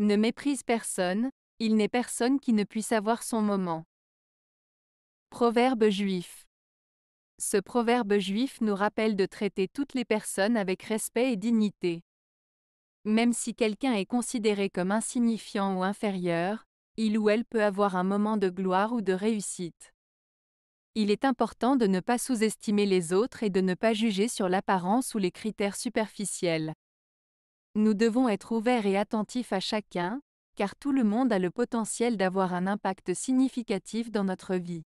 Ne méprise personne, il n'est personne qui ne puisse avoir son moment. Proverbe juif. Ce proverbe juif nous rappelle de traiter toutes les personnes avec respect et dignité. Même si quelqu'un est considéré comme insignifiant ou inférieur, il ou elle peut avoir un moment de gloire ou de réussite. Il est important de ne pas sous-estimer les autres et de ne pas juger sur l'apparence ou les critères superficiels. Nous devons être ouverts et attentifs à chacun, car tout le monde a le potentiel d'avoir un impact significatif dans notre vie.